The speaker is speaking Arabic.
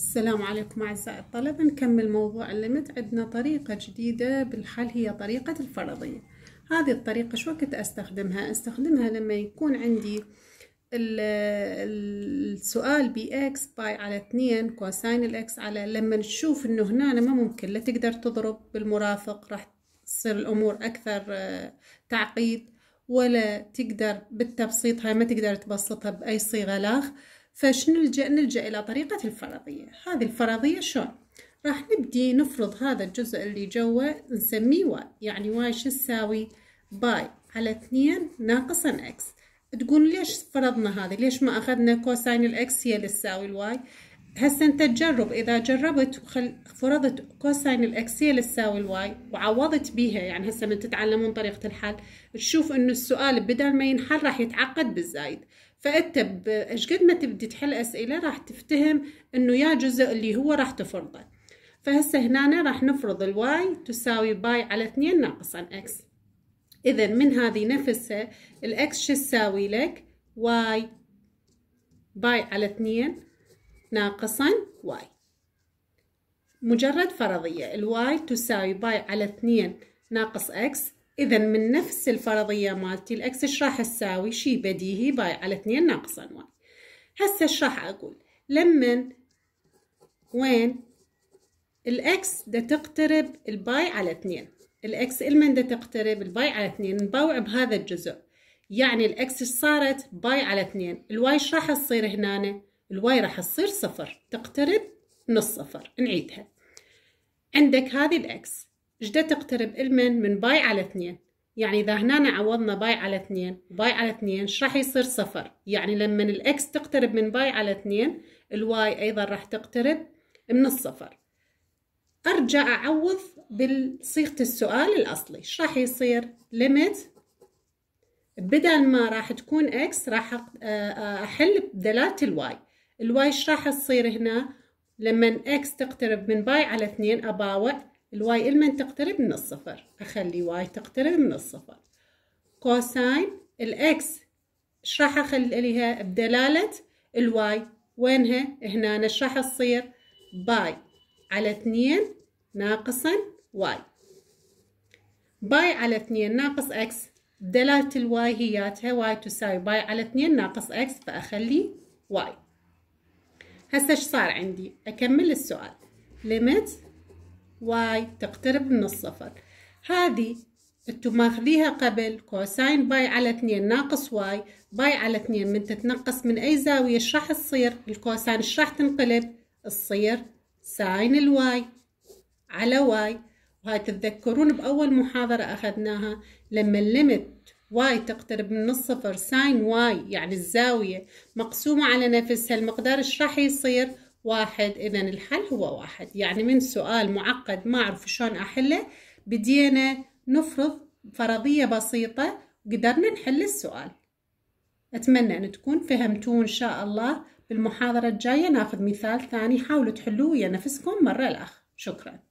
السلام عليكم أعزائي الطلبة نكمل موضوع الليمت عندنا طريقة جديدة بالحل هي طريقة الفرضية هذه الطريقة شو وقت أستخدمها أستخدمها لما يكون عندي السؤال بي اكس باي على 2 كوساين الاكس على لما نشوف انه هنا ما ممكن لا تقدر تضرب بالمرافق راح تصير الامور اكثر آه، تعقيد ولا تقدر بالتبسيط هاي ما تقدر تبسطها باي صيغه لاخ فشنو نلجأ نلجأ إلى طريقة الفرضية هذه الفرضية شلون راح نبدي نفرض هذا الجزء اللي جوا نسميه واي يعني واي شو تساوي باي على اثنين ناقصا اكس تقول ليش فرضنا هذا ليش ما اخذنا كوساين الاكس هي اللي تساوي الواي هسه انت تجرب اذا جربت وخل... فرضت كوساين الاكس هي اللي تساوي الواي وعوضت بيها يعني هسه من تتعلمون طريقه الحل تشوف انه السؤال بدل ما ينحل راح يتعقد بالزايد فأنت ايش قد ما تبدي تحل أسئلة راح تفتهم إنه يا جزء اللي هو راح تفرضه فهسه هنا راح نفرض الواي تساوي باي على 2 ناقص عن اكس إذا من هذه نفسها الأكس شو تساوي لك؟ واي باي على 2 ناقصا واي مجرد فرضية الواي تساوي باي على 2 ناقص اكس إذا من نفس الفرضية مالتي الإكس إيش راح تساوي؟ شي بديهي باي على اثنين ناقص واي هسه إيش راح أقول؟ لمن وين الإكس دا تقترب الباي على اثنين الإكس المن دا تقترب الباي على اثنين نباوع بهذا الجزء يعني الإكس صارت باي على اثنين الواي إيش راح تصير هنا؟ الواي راح تصير صفر تقترب من الصفر نعيدها عندك هذه الإكس جدا تقترب المن من باي على اثنين يعني إذا هنا عوضنا باي على اثنين باي على اثنين ايش راح يصير صفر يعني لما الإكس تقترب من باي على اثنين الواي أيضا راح تقترب من الصفر أرجع أعوض بصيغة السؤال الأصلي ايش راح يصير ليميت بدل ما راح تكون اكس راح آه، احل بدلالة الواي الواي ايش راح تصير هنا لما اكس تقترب من باي على اثنين اباوع الواي المن تقترب من الصفر أخلي واي تقترب من الصفر كوساين الإكس إيش راح أخليها بدلالة الواي وينها هنا إيش راح تصير باي على اثنين ناقصا واي باي على اثنين ناقص إكس دلالة الواي هياتها واي تساوي باي على اثنين ناقص إكس فأخلي واي هسه إيش صار عندي أكمل السؤال ليميت واي تقترب من الصفر هذه انتم ماخذيها قبل كوساين باي على 2 ناقص واي باي على 2 من تتنقص من اي زاوية ايش راح تصير الكوساين ايش راح تنقلب تصير ساين الواي على واي وهاي تتذكرون بأول محاضرة أخذناها لما الليمت واي تقترب من الصفر ساين واي يعني الزاوية مقسومة على نفسها المقدار ايش راح يصير واحد إذا الحل هو واحد يعني من سؤال معقد ما أعرف شلون أحله بدينا نفرض فرضية بسيطة قدرنا نحل السؤال أتمنى أن تكون فهمتوه إن شاء الله بالمحاضرة الجاية ناخذ مثال ثاني حاولوا تحلوه ويا نفسكم مرة الأخ شكراً